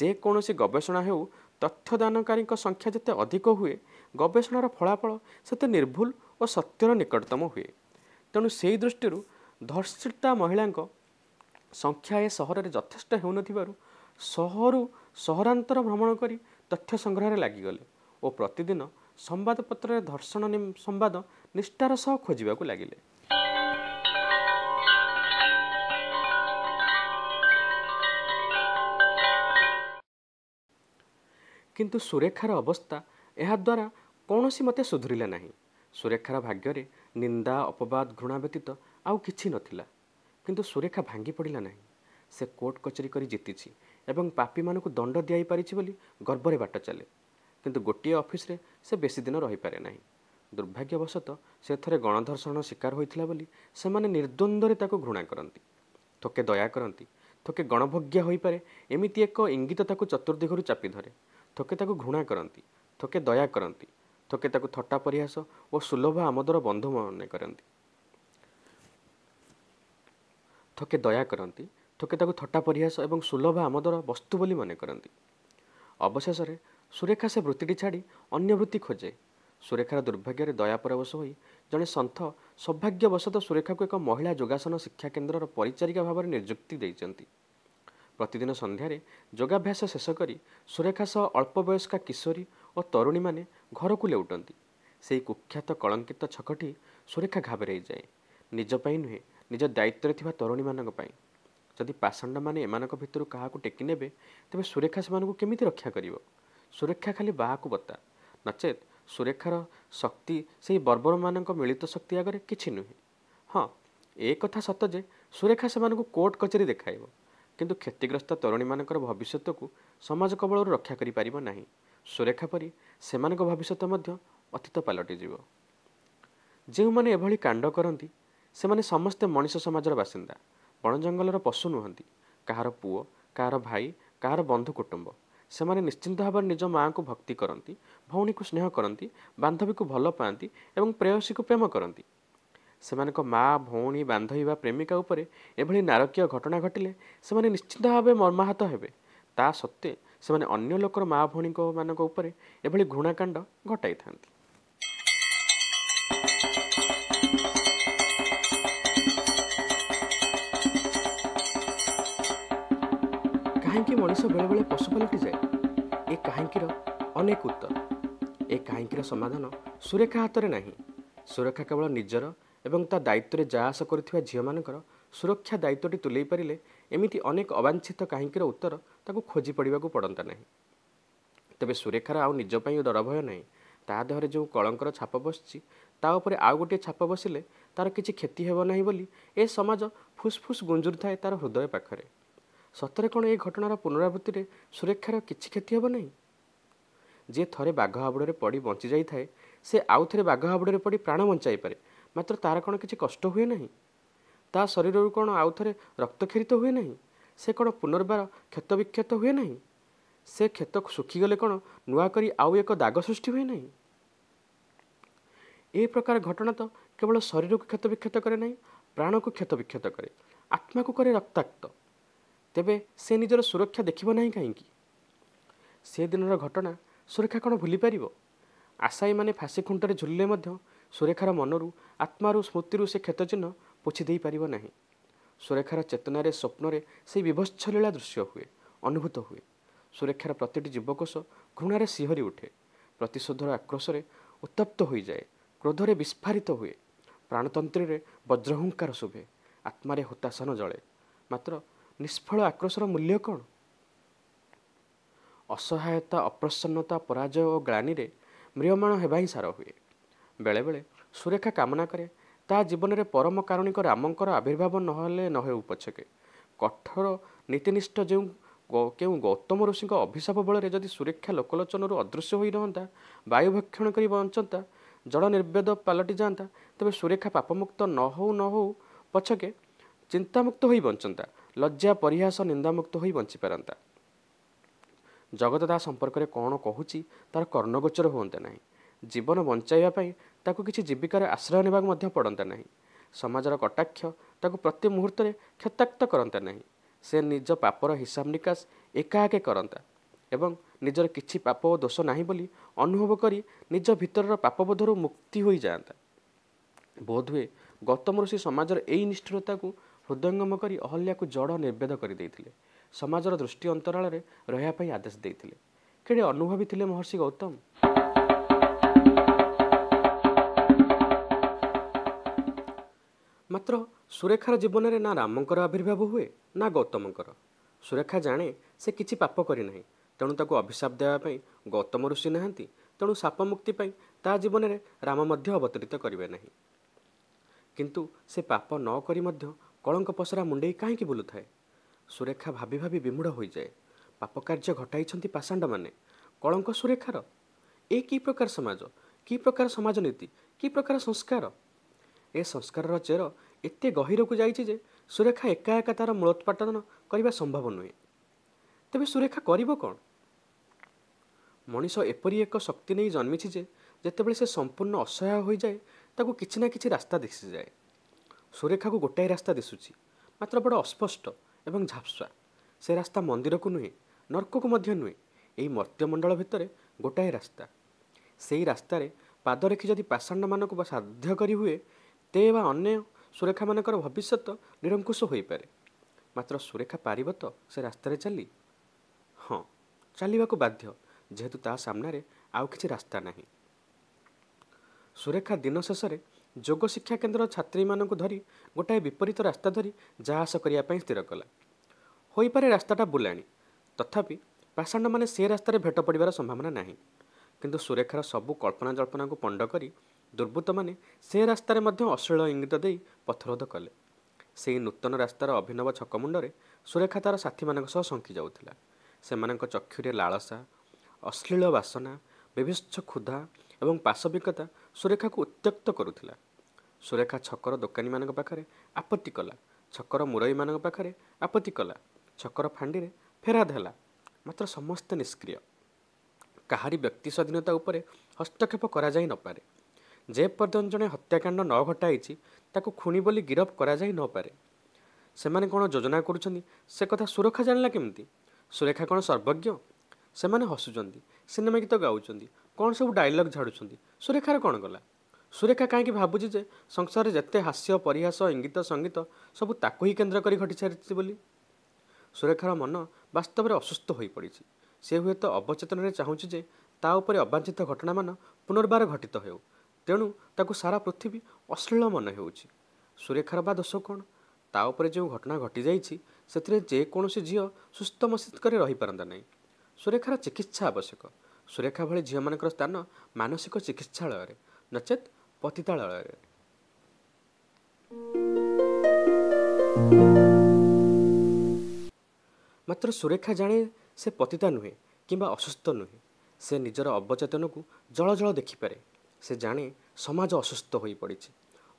ଯେକୌଣସି ଗବେଷଣା ହେଉ ତଥ୍ୟ ଦାନକାରୀଙ୍କ ସଂଖ୍ୟା ଯେତେ ଅଧିକ ହୁଏ ଗବେଷଣାର ଫଳାଫଳ ସେତେ ନିର୍ଭୁଲ ଓ ସତ୍ୟର ନିକଟତମ ହୁଏ ତେଣୁ ସେହି ଦୃଷ୍ଟିରୁ ଧର୍ଷିତା ମହିଳାଙ୍କ ସଂଖ୍ୟା ଏ ସହରରେ ଯଥେଷ୍ଟ ହେଉନଥିବାରୁ ସହରୁ ସହରାନ୍ତର ଭ୍ରମଣ କରି ତଥ୍ୟ ସଂଗ୍ରହରେ ଲାଗିଗଲେ ଓ ପ୍ରତିଦିନ ସମ୍ବାଦପତ୍ରରେ ଧର୍ଷଣ ସମ୍ବାଦ ନିଷ୍ଠାର ସହ ଖୋଜିବାକୁ ଲାଗିଲେ କିନ୍ତୁ ସୁରେଖାର ଅବସ୍ଥା ଏହାଦ୍ୱାରା କୌଣସି ମୋତେ ସୁଧୁରିଲା ନାହିଁ ସୁରେଖାର ଭାଗ୍ୟରେ ନିନ୍ଦା ଅପବାଦ ଘୃଣା ବ୍ୟତୀତ ଆଉ କିଛି ନଥିଲା କିନ୍ତୁ ସୁରେଖା ଭାଙ୍ଗି ପଡ଼ିଲା ନାହିଁ ସେ କୋର୍ଟ କଚେରୀ କରି ଜିତିଛି ଏବଂ ପାପୀମାନଙ୍କୁ ଦଣ୍ଡ ଦିଆଇପାରିଛି ବୋଲି ଗର୍ବରେ ବାଟ ଚାଲେ କିନ୍ତୁ ଗୋଟିଏ ଅଫିସରେ ସେ ବେଶୀ ଦିନ ରହିପାରେ ନାହିଁ ଦୁର୍ଭାଗ୍ୟବଶତଃ ସେଥିରେ ଗଣଧର୍ଷଣ ଶିକାର ହୋଇଥିଲା ବୋଲି ସେମାନେ ନିର୍ଦ୍ୱନ୍ଦ୍ୱରେ ତାକୁ ଘୃଣା କରନ୍ତି ଥୋକେ ଦୟା କରନ୍ତି ଥୋକେ ଗଣଭୋଗ୍ୟା ହୋଇପାରେ ଏମିତି ଏକ ଇଙ୍ଗିତ ତାକୁ ଚତୁର୍ଦ୍ଦିଗରୁ ଚାପି ଧରେ ଥୋକେ ତାକୁ ଘୃଣା କରନ୍ତି ଥୋକେ ଦୟା କରନ୍ତି ଥୋକେ ତାକୁ ଥଟ୍ଟା ପରିହାସ ଓ ସୁଲଭ ଆମୋଦର ବନ୍ଧୁ ମନେ କରନ୍ତି ଥୋକେ ଦୟା କରନ୍ତି ଥୋକେ ତାକୁ ଥଟ୍ଟା ପରିହାସ ଏବଂ ସୁଲଭ ଆମୋଦର ବସ୍ତୁ ବୋଲି ମନେ କରନ୍ତି ଅବଶେଷରେ ସୁରେଖା ସେ ବୃତ୍ତିଟି ଛାଡ଼ି ଅନ୍ୟ ବୃତ୍ତି ଖୋଜେ ସୁରେଖାର ଦୁର୍ଭାଗ୍ୟରେ ଦୟାପରବଶ ହୋଇ ଜଣେ ସନ୍ଥ ସୌଭାଗ୍ୟବଶତଃ ସୁରେଖାକୁ ଏକ ମହିଳା ଯୋଗାସନ ଶିକ୍ଷା କେନ୍ଦ୍ରର ପରିଚାରିକା ଭାବରେ ନିଯୁକ୍ତି ଦେଇଛନ୍ତି ପ୍ରତିଦିନ ସନ୍ଧ୍ୟାରେ ଯୋଗାଭ୍ୟାସ ଶେଷ କରି ସୁରେଖା ସହ ଅଳ୍ପ ବୟସ୍କା କିଶୋରୀ ଓ ତରୁଣୀମାନେ ଘରକୁ ଲେଉଟନ୍ତି ସେହି କୁଖ୍ୟାତ କଳଙ୍କିତ ଛକଟି ସୁରେଖା ଘାବରେଇଯାଏ ନିଜ ପାଇଁ ନୁହେଁ ନିଜ ଦାୟିତ୍ୱରେ ଥିବା ତରୁଣୀମାନଙ୍କ ପାଇଁ ଯଦି ପାଷଣ୍ଡମାନେ ଏମାନଙ୍କ ଭିତରୁ କାହାକୁ ଟେକିନେବେ ତେବେ ସୁରେଖା ସେମାନଙ୍କୁ କେମିତି ରକ୍ଷା କରିବ ସୁରକ୍ଷା ଖାଲି ବାହାକୁ ବତା ନଚେତ୍ ସୁରେଖାର ଶକ୍ତି ସେହି ବର୍ବରମାନଙ୍କ ମିଳିତ ଶକ୍ତି ଆଗରେ କିଛି ନୁହେଁ ହଁ ଏ କଥା ସତ ଯେ ସୁରେଖା ସେମାନଙ୍କୁ କୋର୍ଟ କଚେରୀ ଦେଖାଇବ କିନ୍ତୁ କ୍ଷତିଗ୍ରସ୍ତ ତରୁଣୀମାନଙ୍କର ଭବିଷ୍ୟତକୁ ସମାଜ କବଳରୁ ରକ୍ଷା କରିପାରିବ ନାହିଁ ସୁରେଖା ପରି ସେମାନଙ୍କ ଭବିଷ୍ୟତ ମଧ୍ୟ ଅତୀତ ପାଲଟିଯିବ ଯେଉଁମାନେ ଏଭଳି କାଣ୍ଡ କରନ୍ତି ସେମାନେ ସମସ୍ତେ ମଣିଷ ସମାଜର ବାସିନ୍ଦା ବଣ ଜଙ୍ଗଲର ପଶୁ ନୁହନ୍ତି କାହାର ପୁଅ କାହାର ଭାଇ କାହାର ବନ୍ଧୁ କୁଟୁମ୍ବ ସେମାନେ ନିଶ୍ଚିନ୍ତ ଭାବରେ ନିଜ ମାଆଙ୍କୁ ଭକ୍ତି କରନ୍ତି ଭଉଣୀକୁ ସ୍ନେହ କରନ୍ତି ବାନ୍ଧବୀକୁ ଭଲ ପାଆନ୍ତି ଏବଂ ପ୍ରେୟସୀକୁ ପ୍ରେମ କରନ୍ତି ସେମାନଙ୍କ ମା' ଭଉଣୀ ବାନ୍ଧବୀ ବା ପ୍ରେମିକା ଉପରେ ଏଭଳି ନାରକୀୟ ଘଟଣା ଘଟିଲେ ସେମାନେ ନିଶ୍ଚିନ୍ତ ଭାବେ ମର୍ମାହତ ହେବେ ତା ସତ୍ତ୍ୱେ ସେମାନେ ଅନ୍ୟ ଲୋକର ମା' ଭଉଣୀଙ୍କ ମାନଙ୍କ ଉପରେ ଏଭଳି ଘୃଣାକାଣ୍ଡ ଘଟାଇଥାନ୍ତି କାହିଁକି ମଣିଷ ବେଳେବେଳେ ପଶୁ ପାଲଟିଯାଏ ଏ କାହିଁକିର ଅନେକ ଉତ୍ତର ଏ କାହିଁକିର ସମାଧାନ ସୁରକ୍ଷା ହାତରେ ନାହିଁ ସୁରକ୍ଷା କେବଳ ନିଜର ଏବଂ ତା ଦାୟିତ୍ୱରେ ଯାଆସ କରୁଥିବା ଝିଅମାନଙ୍କର ସୁରକ୍ଷା ଦାୟିତ୍ୱଟି ତୁଲେଇ ପାରିଲେ ଏମିତି ଅନେକ ଅବାଞ୍ଛିତ କାହିଁକିର ଉତ୍ତର ତାକୁ ଖୋଜି ପଡ଼ିବାକୁ ପଡ଼ନ୍ତା ନାହିଁ ତେବେ ସୁରକ୍ଷାର ଆଉ ନିଜ ପାଇଁ ଡରଭୟ ନାହିଁ ତା ଦେହରେ ଯେଉଁ କଳଙ୍କର ଛାପ ବସିଛି ତା ଉପରେ ଆଉ ଗୋଟିଏ ଛାପ ବସିଲେ ତା'ର କିଛି କ୍ଷତି ହେବ ନାହିଁ ବୋଲି ଏ ସମାଜ ଫୁସ୍ଫୁସ୍ ଗୁଞ୍ଜୁରୁଥାଏ ତା'ର ହୃଦୟ ପାଖରେ ସତରେ କ'ଣ ଏ ଘଟଣାର ପୁନରାବୃତ୍ତିରେ ସୁରକ୍ଷାର କିଛି କ୍ଷତି ହେବ ନାହିଁ ଯିଏ ଥରେ ବାଘ ହାବୁଡ଼ରେ ପଡ଼ି ବଞ୍ଚିଯାଇଥାଏ ସେ ଆଉ ଥରେ ବାଘ ହାବୁଡ଼ରେ ପଡ଼ି ପ୍ରାଣ ବଞ୍ଚାଇପାରେ ମାତ୍ର ତା'ର କ'ଣ କିଛି କଷ୍ଟ ହୁଏ ନାହିଁ ତା ଶରୀରରୁ କ'ଣ ଆଉ ଥରେ ରକ୍ତକ୍ଷରିତ ହୁଏ ନାହିଁ ସେ କ'ଣ ପୁନର୍ବାର କ୍ଷତବିକ୍ଷତ ହୁଏ ନାହିଁ ସେ କ୍ଷତ ଶୁଖିଗଲେ କ'ଣ ନୂଆ କରି ଆଉ ଏକ ଦାଗ ସୃଷ୍ଟି ହୁଏ ନାହିଁ ଏ ପ୍ରକାର ଘଟଣା ତ କେବଳ ଶରୀରକୁ କ୍ଷତବିକ୍ଷତ କରେ ନାହିଁ ପ୍ରାଣକୁ କ୍ଷତବିକ୍ଷତ କରେ ଆତ୍ମାକୁ କରେ ରକ୍ତାକ୍ତ ତେବେ ସେ ନିଜର ସୁରକ୍ଷା ଦେଖିବ ନାହିଁ କାହିଁକି ସେଦିନର ଘଟଣା ସୁରେଖା କ'ଣ ଭୁଲିପାରିବ ଆଶାୟୀମାନେ ଫାଶୀ ଖୁଣ୍ଟରେ ଝୁଲିଲେ ମଧ୍ୟ ସୁରେଖାର ମନରୁ ଆତ୍ମାରୁ ସ୍ମୃତିରୁ ସେ କ୍ଷତଚିହ୍ନ ପୋଛି ଦେଇପାରିବ ନାହିଁ ସୁରେଖାର ଚେତନାରେ ସ୍ୱପ୍ନରେ ସେହି ବିଭତ୍ସ ଦୃଶ୍ୟ ହୁଏ ଅନୁଭୂତ ହୁଏ ସୁରେଖାର ପ୍ରତିଟି ଯୁବକୋଷ ଘୃଣାରେ ଶିହରି ଉଠେ ପ୍ରତିଶୋଧର ଆକ୍ରୋଶରେ ଉତ୍ତପ୍ତ ହୋଇଯାଏ କ୍ରୋଧରେ ବିସ୍ଫାରିତ ହୁଏ ପ୍ରାଣତନ୍ତ୍ରୀରେ ବଜ୍ରହୁଙ୍କାର ଶୁଭେ ଆତ୍ମାରେ ହୁତାସନ ଜଳେ ମାତ୍ର ନିଷ୍ଫଳ ଆକ୍ରୋଶର ମୂଲ୍ୟ କ'ଣ ଅସହାୟତା ଅପ୍ରସନ୍ନତା ପରାଜୟ ଓ ଗ୍ଳାନିରେ ମ୍ରିୟମାଣ ହେବା ହିଁ ସାର ହୁଏ ବେଳେବେଳେ ସୁରେଖା କାମନା କରେ ତା ଜୀବନରେ ପରମ କାରଣିକ ରାମଙ୍କର ଆବିର୍ଭାବ ନହେଲେ ନ ହେଉ ପଛକେ କଠୋର ନୀତିନିଷ୍ଠ ଯେଉଁ କେଉଁ ଗୌତମ ଋଷିଙ୍କ ଅଭିଶାପ ବଳରେ ଯଦି ସୁରକ୍ଷା ଲୋକଲୋଚନରୁ ଅଦୃଶ୍ୟ ହୋଇ ରହନ୍ତା ବାୟୁଭକ୍ଷଣ କରି ବଞ୍ଚନ୍ତା ଜଳ ନିର୍ବେଦ ପାଲଟି ଯାଆନ୍ତା ତେବେ ସୁରକ୍ଷା ପାପମୁକ୍ତ ନ ହେଉ ନ ହେଉ ପଛକେ ଚିନ୍ତାମୁକ୍ତ ହୋଇ ବଞ୍ଚନ୍ତା ଲଜ୍ଜା ପରିହାସ ନିନ୍ଦାମୁକ୍ତ ହୋଇ ବଞ୍ଚିପାରନ୍ତା ଜଗତ ତା ସମ୍ପର୍କରେ କ'ଣ କହୁଛି ତା'ର କର୍ଣ୍ଣଗୋଚର ହୁଅନ୍ତେ ନାହିଁ ଜୀବନ ବଞ୍ଚାଇବା ପାଇଁ ତାକୁ କିଛି ଜୀବିକାରେ ଆଶ୍ରୟ ନେବାକୁ ମଧ୍ୟ ପଡ଼ନ୍ତା ନାହିଁ ସମାଜର କଟାକ୍ଷ ତାକୁ ପ୍ରତି ମୁହୂର୍ତ୍ତରେ କ୍ଷତାକ୍ତ କରନ୍ତେ ନାହିଁ ସେ ନିଜ ପାପର ହିସାବ ନିକାଶ ଏକାଏକେ କରନ୍ତା ଏବଂ ନିଜର କିଛି ପାପ ଓ ଦୋଷ ନାହିଁ ବୋଲି ଅନୁଭବ କରି ନିଜ ଭିତରର ପାପବୋଧରୁ ମୁକ୍ତି ହୋଇଯାଆନ୍ତା ବୋଧହୁଏ ଗୌତମ ଋଷି ସମାଜର ଏହି ନିଷ୍ଠୁରତାକୁ ହୃଦୟଙ୍ଗମ କରି ଅହଲ୍ୟାକୁ ଜଡ଼ ନିବେଦ କରିଦେଇଥିଲେ ସମାଜର ଦୃଷ୍ଟି ଅନ୍ତରାଳରେ ରହିବା ପାଇଁ ଆଦେଶ ଦେଇଥିଲେ କେଡ଼େ ଅନୁଭବୀ ଥିଲେ ମହର୍ଷି ଗୌତମ ମାତ୍ର ସୁରେଖାର ଜୀବନରେ ନା ରାମଙ୍କର ଆବିର୍ଭାବ ହୁଏ ନା ଗୌତମଙ୍କର ସୁରେଖା ଜାଣେ ସେ କିଛି ପାପ କରିନାହିଁ ତେଣୁ ତାକୁ ଅଭିଶାପ ଦେବା ପାଇଁ ଗୌତମ ଋଷି ନାହାନ୍ତି ତେଣୁ ସାପ ମୁକ୍ତି ପାଇଁ ତା ଜୀବନରେ ରାମ ମଧ୍ୟ ଅବତରିତ କରିବେ ନାହିଁ କିନ୍ତୁ ସେ ପାପ ନ କରି ମଧ୍ୟ କଳଙ୍କ ପସରା ମୁଣ୍ଡେଇ କାହିଁକି ବୁଲୁଥାଏ ସୁରେଖା ଭାବି ଭାବି ବିମୁଢ଼ ହୋଇଯାଏ ପାପ କାର୍ଯ୍ୟ ଘଟାଇଛନ୍ତି ପାଷାଣ୍ଡମାନେ କଳଙ୍କ ସୁରେଖାର ଏ କି ପ୍ରକାର ସମାଜ କି ପ୍ରକାର ସମାଜ ନୀତି କି ପ୍ରକାର ସଂସ୍କାର ଏ ସଂସ୍କାରର ଚେର ଏତେ ଗହିରକୁ ଯାଇଛି ଯେ ସୁରେଖା ଏକା ଏକା ତା'ର ମୂଳୋତ୍ପାଟନ କରିବା ସମ୍ଭବ ନୁହେଁ ତେବେ ସୁରେଖା କରିବ କ'ଣ ମଣିଷ ଏପରି ଏକ ଶକ୍ତି ନେଇ ଜନ୍ମିଛି ଯେ ଯେତେବେଳେ ସେ ସମ୍ପୂର୍ଣ୍ଣ ଅସହାୟ ହୋଇଯାଏ ତାକୁ କିଛି ନା କିଛି ରାସ୍ତା ଦିଶିଯାଏ ସୁରେଖାକୁ ଗୋଟାଏ ରାସ୍ତା ଦିଶୁଛି ମାତ୍ର ବଡ଼ ଅସ୍ପଷ୍ଟ ଏବଂ ଝାପ୍ସୁଆ ସେ ରାସ୍ତା ମନ୍ଦିରକୁ ନୁହେଁ ନର୍କକୁ ମଧ୍ୟ ନୁହେଁ ଏହି ମର୍ତ୍ତ୍ୟମଣ୍ଡଳ ଭିତରେ ଗୋଟାଏ ରାସ୍ତା ସେହି ରାସ୍ତାରେ ପାଦ ରଖି ଯଦି ପାଷାଣ୍ଡମାନଙ୍କୁ ସାଧ୍ୟ କରି ହୁଏ ତେ ବା ଅନ୍ୟ ସୁରେଖାମାନଙ୍କର ଭବିଷ୍ୟତ ନିରଙ୍କୁଶ ହୋଇପାରେ ମାତ୍ର ସୁରେଖା ପାରିବ ତ ସେ ରାସ୍ତାରେ ଚାଲି ହଁ ଚାଲିବାକୁ ବାଧ୍ୟ ଯେହେତୁ ତା ସାମ୍ନାରେ ଆଉ କିଛି ରାସ୍ତା ନାହିଁ ସୁରେଖା ଦିନ ଶେଷରେ ଯୋଗ ଶିକ୍ଷା କେନ୍ଦ୍ର ଛାତ୍ରୀମାନଙ୍କୁ ଧରି ଗୋଟାଏ ବିପରୀତ ରାସ୍ତା ଧରି ଯାହାସ କରିବା ପାଇଁ ସ୍ଥିର କଲା ହୋଇପାରେ ରାସ୍ତାଟା ବୁଲାଣି ତଥାପି ପାଷାଣ୍ଡମାନେ ସେ ରାସ୍ତାରେ ଭେଟ ପଡ଼ିବାର ସମ୍ଭାବନା ନାହିଁ କିନ୍ତୁ ସୁରେଖାର ସବୁ କଳ୍ପନା ଜଳ୍ପନାକୁ ପଣ୍ଡ କରି ଦୁର୍ବୃତ୍ତମାନେ ସେ ରାସ୍ତାରେ ମଧ୍ୟ ଅଶ୍ଳୀଳ ଇଙ୍ଗିତ ଦେଇ ପଥରୋଧ କଲେ ସେହି ନୂତନ ରାସ୍ତାର ଅଭିନବ ଛକ ମୁଣ୍ଡରେ ସୁରେଖା ତା'ର ସାଥୀମାନଙ୍କ ସହ ସଙ୍କି ଯାଉଥିଲା ସେମାନଙ୍କ ଚକ୍ଷୁରେ ଲାଳସା ଅଶ୍ଳୀଳ ବାସନା ବିଭୀଷ କ୍ଷୁଧା ଏବଂ ପାଶବିକତା ସୁରେଖାକୁ ଉତ୍ତ୍ୟକ୍ତ କରୁଥିଲା ସୁରେଖା ଛକର ଦୋକାନୀମାନଙ୍କ ପାଖରେ ଆପତ୍ତି କଲା ଛକର ମୁରଇମାନଙ୍କ ପାଖରେ ଆପତ୍ତି କଲା ଛକର ଫାଣ୍ଡିରେ ଫେରାଦ ହେଲା ମାତ୍ର ସମସ୍ତେ ନିଷ୍କ୍ରିୟ କାହାରି ବ୍ୟକ୍ତି ସ୍ୱାଧୀନତା ଉପରେ ହସ୍ତକ୍ଷେପ କରାଯାଇ ନପାରେ ଯେପର୍ଯ୍ୟନ୍ତ ଜଣେ ହତ୍ୟାକାଣ୍ଡ ନ ଘଟାଇଛି ତାକୁ ଖୁଣି ବୋଲି ଗିରଫ କରାଯାଇ ନପାରେ ସେମାନେ କ'ଣ ଯୋଜନା କରୁଛନ୍ତି ସେ କଥା ସୁରକ୍ଷା ଜାଣିଲା କେମିତି ସୁରେଖା କ'ଣ ସର୍ବଜ୍ଞ ସେମାନେ ହସୁଛନ୍ତି ସିନେମା ଗୀତ ଗାଉଛନ୍ତି କ'ଣ ସବୁ ଡାଇଲଗ୍ ଝାଡ଼ୁଛନ୍ତି ସୁରେଖାର କ'ଣ କଲା ସୁରେଖା କାହିଁକି ଭାବୁଛି ଯେ ସଂସାରରେ ଯେତେ ହାସ୍ୟ ପରିହାସ ଇଙ୍ଗିତ ସଙ୍ଗୀତ ସବୁ ତାକୁ ହିଁ କେନ୍ଦ୍ର କରି ଘଟିସାରିଛି ବୋଲି ସୁରେଖାର ମନ ବାସ୍ତବରେ ଅସୁସ୍ଥ ହୋଇପଡ଼ିଛି ସେ ହୁଏତ ଅବଚେତନରେ ଚାହୁଁଛି ଯେ ତା ଉପରେ ଅବାଞ୍ଛିତ ଘଟଣାମାନ ପୁନର୍ବାର ଘଟିତ ହେଉ ତେଣୁ ତାକୁ ସାରା ପୃଥିବୀ ଅଶ୍ଳୀଳ ମନେ ହେଉଛି ସୁରେଖାର ବା ଦୋଷ କ'ଣ ତା ଉପରେ ଯେଉଁ ଘଟଣା ଘଟିଯାଇଛି ସେଥିରେ ଯେକୌଣସି ଝିଅ ସୁସ୍ଥ ମସ୍ତିଷ୍କରେ ରହିପାରନ୍ତା ନାହିଁ ସୁରେଖାର ଚିକିତ୍ସା ଆବଶ୍ୟକ ସୁରେଖା ଭଳି ଝିଅମାନଙ୍କର ସ୍ଥାନ ମାନସିକ ଚିକିତ୍ସାଳୟରେ ନଚେତ୍ ପତିତାଳୟରେ ମାତ୍ର ସୁରେଖା ଜାଣେ ସେ ପତିତା ନୁହେଁ କିମ୍ବା ଅସୁସ୍ଥ ନୁହେଁ ସେ ନିଜର ଅବଚେତନକୁ ଜଳ ଜଳ ଦେଖିପାରେ ସେ ଜାଣେ ସମାଜ ଅସୁସ୍ଥ ହୋଇପଡ଼ିଛି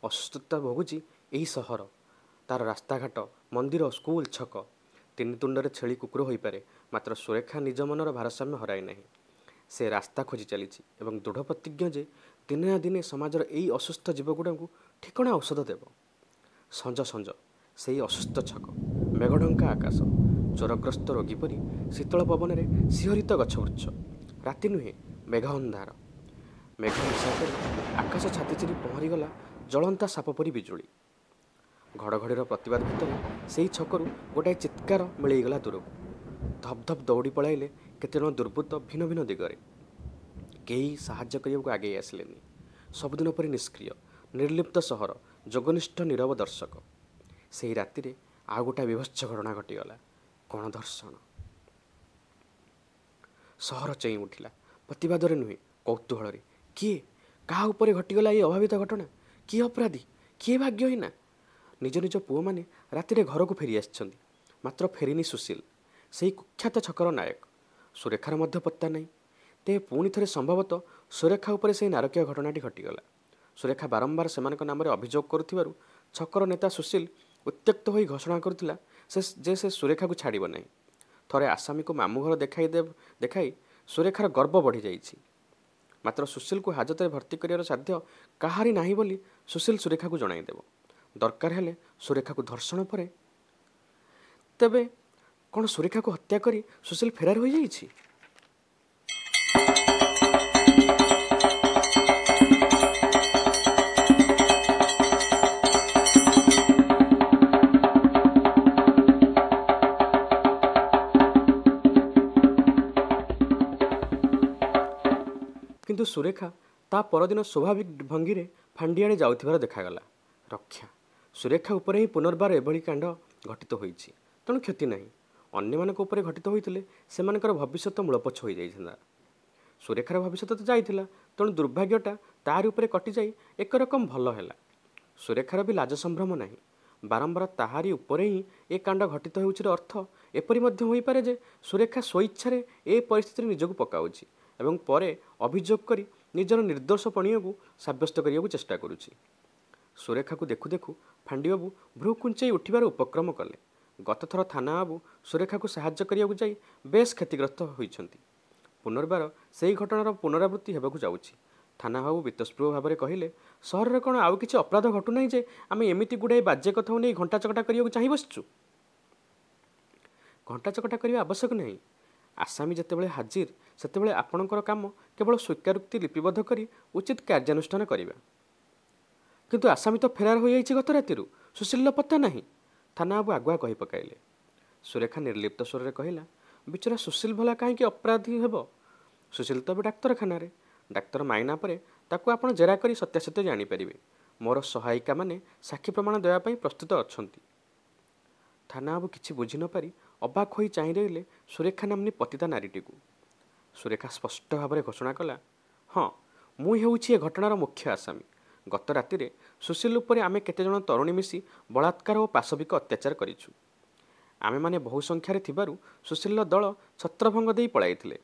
ଅସୁସ୍ଥତା ଭୋଗୁଛି ଏହି ସହର ତା'ର ରାସ୍ତାଘାଟ ମନ୍ଦିର ସ୍କୁଲ ଛକ ତିନି ତୁଣ୍ଡରେ ଛେଳି କୁକୁର ହୋଇପାରେ ମାତ୍ର ସୁରେଖା ନିଜ ମନର ଭାରସାମ୍ୟ ହରାଇ ନାହିଁ ସେ ରାସ୍ତା ଖୋଜି ଚାଲିଛି ଏବଂ ଦୃଢ଼ ପ୍ରତିଜ୍ଞ ଯେ ଦିନେ ନା ଦିନେ ସମାଜର ଏଇ ଅସୁସ୍ଥ ଜୀବଗୁଡ଼ାଙ୍କୁ ଠିକଣା ଔଷଧ ଦେବ ସଞ୍ଜ ସଞ୍ଜ ସେଇ ଅସୁସ୍ଥ ଛକ ମେଘଢଙ୍କା ଆକାଶ ଜ୍ୱରଗ୍ରସ୍ତ ରୋଗୀ ପରି ଶୀତଳ ପବନରେ ଶିହରିତ ଗଛ ଗଛବୃକ୍ଷ ରାତି ନୁହେଁ ମେଘ ଅନ୍ଧାର ମେଘ ନିଶାସରେ ଆକାଶ ଛାତି ଚିରି ପହଁରିଗଲା ଜଳନ୍ତା ସାପ ପରି ବିଜୁଳି ଘଡ଼ଘଡ଼ିର ପ୍ରତିବାଦ ଭିତରେ ସେହି ଛକରୁ ଗୋଟାଏ ଚିତ୍କାର ମିଳେଇଗଲା ଦୂରକୁ ଧପ୍ ଧପ୍ ଦୌଡ଼ି ପଳାଇଲେ କେତେଜଣ ଦୁର୍ବୃତ୍ତ ଭିନ୍ନ ଭିନ୍ନ ଦିଗରେ କେହି ସାହାଯ୍ୟ କରିବାକୁ ଆଗେଇ ଆସିଲେନି ସବୁଦିନ ପରି ନିଷ୍କ୍ରିୟ ନିର୍ଲିପ୍ତ ସହର ଯୋଗନିଷ୍ଠ ନିରବ ଦର୍ଶକ ସେହି ରାତିରେ ଆଉ ଗୋଟାଏ ବିଭତ୍ସ ଘଟଣା ଘଟିଗଲା କ'ଣ ଧର୍ଷଣ ସହର ଚେଇଁ ଉଠିଲା ପ୍ରତିବାଦରେ ନୁହେଁ କୌତୁହଳରେ କିଏ କାହା ଉପରେ ଘଟିଗଲା ଏ ଅଭାବିତ ଘଟଣା କିଏ ଅପରାଧୀ କିଏ ଭାଗ୍ୟ ହିଁ ନା ନିଜ ନିଜ ପୁଅମାନେ ରାତିରେ ଘରକୁ ଫେରି ଆସିଛନ୍ତି ମାତ୍ର ଫେରିନି ସୁଶୀଲ ସେହି କୁଖ୍ୟାତ ଛକର ନାୟକ ସୁରେଖାର ମଧ୍ୟ ପତ୍ତା ନାହିଁ ତେବେ ପୁଣି ଥରେ ସମ୍ଭବତଃ ସୁରେଖା ଉପରେ ସେହି ନାରକୀୟ ଘଟଣାଟି ଘଟିଗଲା ସୁରେଖା ବାରମ୍ବାର ସେମାନଙ୍କ ନାମରେ ଅଭିଯୋଗ କରୁଥିବାରୁ ଛକର ନେତା ସୁଶୀଲ ଉତ୍ତ୍ୟକ୍ତ ହୋଇ ଘୋଷଣା କରୁଥିଲା ସେ ଯେ ସେ ସୁରେଖାକୁ ଛାଡ଼ିବ ନାହିଁ ଥରେ ଆସାମୀକୁ ମାମୁଁ ଘର ଦେଖାଇ ଦେଖାଇ ସୁରେଖାର ଗର୍ବ ବଢ଼ିଯାଇଛି ମାତ୍ର ସୁଶୀଲକୁ ହାଜତରେ ଭର୍ତ୍ତି କରିବାର ସାଧ୍ୟ କାହାରି ନାହିଁ ବୋଲି ସୁଶୀଲ ସୁରେଖାକୁ ଜଣାଇଦେବ ଦରକାର ହେଲେ ସୁରେଖାକୁ ଧର୍ଷଣ ପରେ ତେବେ କ'ଣ ସୁରେଖାକୁ ହତ୍ୟା କରି ସୁଶୀଲ ଫେରାର ହୋଇଯାଇଛି କିନ୍ତୁ ସୁରେଖା ତା ପରଦିନ ସ୍ୱାଭାବିକ ଭଙ୍ଗୀରେ ଫାଣ୍ଡିଆଣି ଯାଉଥିବାର ଦେଖାଗଲା ରକ୍ଷା ସୁରେଖା ଉପରେ ହିଁ ପୁନର୍ବାର ଏଭଳି କାଣ୍ଡ ଘଟିତ ହୋଇଛି ତେଣୁ କ୍ଷତି ନାହିଁ ଅନ୍ୟମାନଙ୍କ ଉପରେ ଘଟିତ ହୋଇଥିଲେ ସେମାନଙ୍କର ଭବିଷ୍ୟତ ମୂଳପଛ ହୋଇଯାଇଥାନ୍ତା ସୁରେଖାର ଭବିଷ୍ୟତ ତ ଯାଇଥିଲା ତେଣୁ ଦୁର୍ଭାଗ୍ୟଟା ତାହାରି ଉପରେ କଟିଯାଇ ଏକ ରକମ ଭଲ ହେଲା ସୁରେଖାର ବି ଲାଜ ସମ୍ଭ୍ରମ ନାହିଁ ବାରମ୍ବାର ତାହାରି ଉପରେ ହିଁ ଏ କାଣ୍ଡ ଘଟିତ ହେଉଛିର ଅର୍ଥ ଏପରି ମଧ୍ୟ ହୋଇପାରେ ଯେ ସୁରେଖା ସ୍ୱଇଚ୍ଛାରେ ଏ ପରିସ୍ଥିତିରେ ନିଜକୁ ପକାଉଛି ଏବଂ ପରେ ଅଭିଯୋଗ କରି ନିଜର ନିର୍ଦ୍ଦୋଷ ପଣିଆକୁ ସାବ୍ୟସ୍ତ କରିବାକୁ ଚେଷ୍ଟା କରୁଛି ସୁରେଖାକୁ ଦେଖୁ ଦେଖୁ ଫାଣ୍ଡିବାବୁ ଭ୍ରୁ କୁଞ୍ଚାଇ ଉଠିବାର ଉପକ୍ରମ କଲେ ଗତଥର ଥାନା ବାବୁ ସୁରେଖାକୁ ସାହାଯ୍ୟ କରିବାକୁ ଯାଇ ବେଶ୍ କ୍ଷତିଗ୍ରସ୍ତ ହୋଇଛନ୍ତି ପୁନର୍ବାର ସେହି ଘଟଣାର ପୁନରାବୃତ୍ତି ହେବାକୁ ଯାଉଛି ଥାନା ବାବୁ ବିତସ୍ପୃହ ଭାବରେ କହିଲେ ସହରରେ କ'ଣ ଆଉ କିଛି ଅପରାଧ ଘଟୁନାହିଁ ଯେ ଆମେ ଏମିତି ଗୁଡ଼ାଏ ବାଜ୍ୟ କଥାକୁ ନେଇ ଘଣ୍ଟା ଚକଟା କରିବାକୁ ଚାହିଁ ବସିଛୁ ଘଣ୍ଟା ଚକଟା କରିବା ଆବଶ୍ୟକ ନାହିଁ ଆସାମୀ ଯେତେବେଳେ ହାଜିର ସେତେବେଳେ ଆପଣଙ୍କର କାମ କେବଳ ସ୍ୱୀକାରୋକ୍ତି ଲିପିବଦ୍ଧ କରି ଉଚିତ କାର୍ଯ୍ୟାନୁଷ୍ଠାନ କରିବା କିନ୍ତୁ ଆସାମୀ ତ ଫେରାର ହୋଇଯାଇଛି ଗତ ରାତିରୁ ସୁଶୀଲ ପତା ନାହିଁ ଥାନା ବାବୁ ଆଗୁଆ କହି ପକାଇଲେ ସୁରେଖା ନିର୍ଲିପ୍ତ ସ୍ୱରରେ କହିଲା ବିଚରା ସୁଶୀଲ ଭଲା କାହିଁକି ଅପରାଧୀ ହେବ ସୁଶୀଲ ତ ଏବେ ଡାକ୍ତରଖାନାରେ ଡାକ୍ତର ମାଇନା ପରେ ତାକୁ ଆପଣ ଜେରା କରି ସତ୍ୟାସତ୍ୟ ଜାଣିପାରିବେ ମୋର ସହାୟିକାମାନେ ସାକ୍ଷୀ ପ୍ରମାଣ ଦେବା ପାଇଁ ପ୍ରସ୍ତୁତ ଅଛନ୍ତି ଥାନା ବାବୁ କିଛି ବୁଝି ନପାରି ଅବାକ ହୋଇ ଚାହିଁ ରହିଲେ ସୁରେଖା ନାମ୍ନୀ ପତିତା ନାରୀଟିକୁ ସୁରେଖା ସ୍ପଷ୍ଟ ଭାବରେ ଘୋଷଣା କଲା ହଁ ମୁଁ ହେଉଛି ଏ ଘଟଣାର ମୁଖ୍ୟ ଆସାମୀ ଗତ ରାତିରେ ସୁଶୀଲ ଉପରେ ଆମେ କେତେଜଣ ତରୁଣୀ ମିଶି ବଳାତ୍କାର ଓ ପାଶବିକ ଅତ୍ୟାଚାର କରିଛୁ ଆମେମାନେ ବହୁ ସଂଖ୍ୟାରେ ଥିବାରୁ ସୁଶୀଲର ଦଳ ଛତ୍ରଭଙ୍ଗ ଦେଇ ପଳାଇଥିଲେ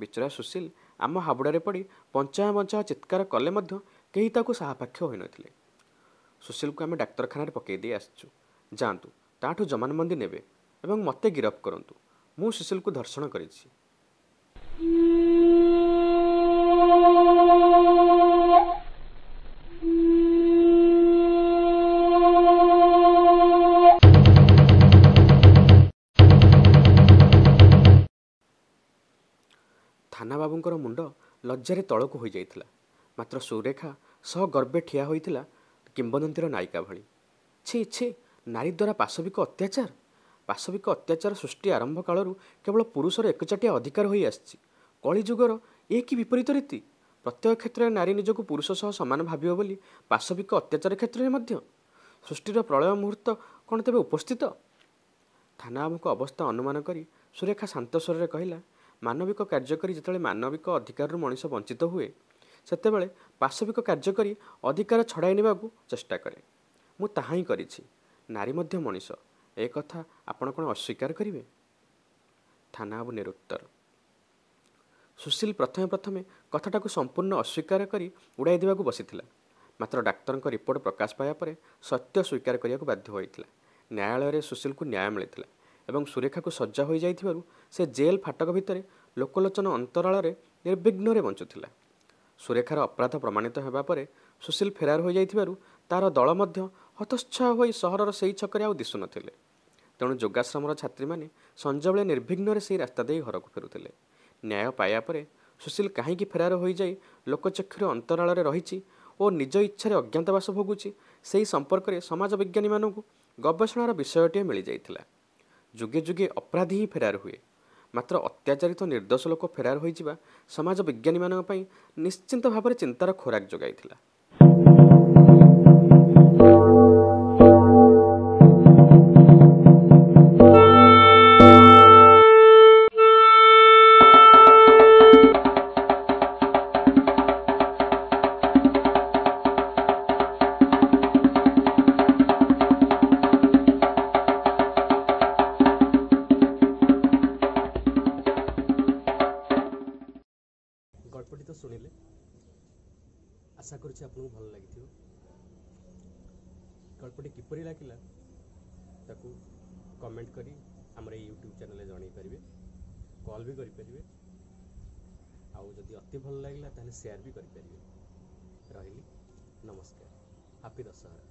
ବିଚରା ସୁଶୀଲ ଆମ ହାବୁଡ଼ାରେ ପଡ଼ି ପଞ୍ଚାୟ ବଞ୍ଚାୟ ଚିତ୍କାର କଲେ ମଧ୍ୟ କେହି ତାକୁ ସାହାପାକ୍ଷ ହୋଇନଥିଲେ ସୁଶୀଲକୁ ଆମେ ଡାକ୍ତରଖାନାରେ ପକାଇ ଦେଇ ଆସିଛୁ ଯାଆନ୍ତୁ ତାଠୁ ଜମାନବନ୍ଦୀ ନେବେ ଏବଂ ମୋତେ ଗିରଫ କରନ୍ତୁ ମୁଁ ସୁଶୀଲକୁ ଧର୍ଷଣ କରିଛି Thank mm -hmm. ବାବୁଙ୍କର ମୁଣ୍ଡ ଲଜ୍ଜାରେ ତଳକୁ ହୋଇଯାଇଥିଲା ମାତ୍ର ସୁରେଖା ସହ ଗର୍ବେ ଠିଆ ହୋଇଥିଲା କିମ୍ବଦନ୍ତୀର ନାୟିକା ଭଳି ଛି ଛି ନାରୀ ଦ୍ୱାରା ପାଶବିକ ଅତ୍ୟାଚାର ପାଶବିକ ଅତ୍ୟାଚାର ସୃଷ୍ଟି ଆରମ୍ଭ କାଳରୁ କେବଳ ପୁରୁଷର ଏକଚାଟିଆ ଅଧିକାର ହୋଇଆସିଛି କଳିଯୁଗର ଏ କି ବିପରୀତ ରୀତି ପ୍ରତ୍ୟେକ କ୍ଷେତ୍ରରେ ନାରୀ ନିଜକୁ ପୁରୁଷ ସହ ସମାନ ଭାବିବ ବୋଲି ପାଶବିକ ଅତ୍ୟାଚାର କ୍ଷେତ୍ରରେ ମଧ୍ୟ ସୃଷ୍ଟିର ପ୍ରଳୟ ମୁହୂର୍ତ୍ତ କ'ଣ ତେବେ ଉପସ୍ଥିତ ଥାନା ଥାନାଭୁଙ୍କ ଅବସ୍ଥା ଅନୁମାନ କରି ସୁରେଖା ଶାନ୍ତ ସ୍ୱରରେ କହିଲା ମାନବିକ କାର୍ଯ୍ୟ କରି ଯେତେବେଳେ ମାନବିକ ଅଧିକାରରୁ ମଣିଷ ବଞ୍ଚିତ ହୁଏ ସେତେବେଳେ ପାର୍ଶ୍ୱବିକ କାର୍ଯ୍ୟ କରି ଅଧିକାର ଛଡ଼ାଇ ନେବାକୁ ଚେଷ୍ଟା କରେ ମୁଁ ତାହା ହିଁ କରିଛି ନାରୀ ମଧ୍ୟ ମଣିଷ ଏ କଥା ଆପଣ କ'ଣ ଅସ୍ୱୀକାର କରିବେ ଥାନା ଥାନାବାବୁ ନିରୁତ୍ତର ସୁଶୀଲ ପ୍ରଥମେ ପ୍ରଥମେ କଥାଟାକୁ ସମ୍ପୂର୍ଣ୍ଣ ଅସ୍ୱୀକାର କରି ଉଡ଼ାଇ ଦେବାକୁ ବସିଥିଲା ମାତ୍ର ଡାକ୍ତରଙ୍କ ରିପୋର୍ଟ ପ୍ରକାଶ ପାଇବା ପରେ ସତ୍ୟ ସ୍ୱୀକାର କରିବାକୁ ବାଧ୍ୟ ହୋଇଥିଲା ନ୍ୟାୟାଳୟରେ ସୁଶୀଲକୁ ନ୍ୟାୟ ମିଳିଥିଲା ଏବଂ ସୁରେଖାକୁ ସଜା ହୋଇଯାଇଥିବାରୁ ସେ ଜେଲ୍ ଫାଟକ ଭିତରେ ଲୋକଲୋଚନ ଅନ୍ତରାଳରେ ନିର୍ବିଘ୍ନରେ ବଞ୍ଚୁଥିଲା ସୁରେଖାର ଅପରାଧ ପ୍ରମାଣିତ ହେବା ପରେ ସୁଶୀଲ ଫେରାର ହୋଇଯାଇଥିବାରୁ ତାର ଦଳ ମଧ୍ୟ ହତଶ୍ଚୟ ହୋଇ ସହରର ସେହି ଛକରେ ଆଉ ଦିଶୁନଥିଲେ ତେଣୁ ଯୋଗାଶ୍ରମର ଛାତ୍ରୀମାନେ ସଞ୍ଜବେଳେ ନିର୍ବିଘ୍ନରେ ସେହି ରାସ୍ତା ଦେଇ ଘରକୁ ଫେରୁଥିଲେ ନ୍ୟାୟ ପାଇବା ପରେ ସୁଶୀଲ କାହିଁକି ଫେରାର ହୋଇଯାଇ ଲୋକଚକ୍ଷୁର ଅନ୍ତରାଳରେ ରହିଛି ଓ ନିଜ ଇଚ୍ଛାରେ ଅଜ୍ଞାତବାସ ଭୋଗୁଛି ସେହି ସମ୍ପର୍କରେ ସମାଜ ବିଜ୍ଞାନୀମାନଙ୍କୁ ଗବେଷଣାର ବିଷୟଟିଏ ମିଳିଯାଇଥିଲା ଯୁଗେ ଯୁଗେ ଅପରାଧୀ ହିଁ ଫେରାର ହୁଏ ମାତ୍ର ଅତ୍ୟାଚାରିତ ନିର୍ଦ୍ଦୋଷ ଲୋକ ଫେରାର ହୋଇଯିବା ସମାଜ ବିଜ୍ଞାନୀମାନଙ୍କ ପାଇଁ ନିଶ୍ଚିନ୍ତ ଭାବରେ ଚିନ୍ତାର ଖୋରାକ ଯୋଗାଇଥିଲା आशा कर भल लगी गल्पटी किपर लगला कमेंट कर आम यूट्यूब चेल जनईपरि कल भी करें आदि अति भल लगला सेयार भी करें रही नमस्कार हापी दशहरा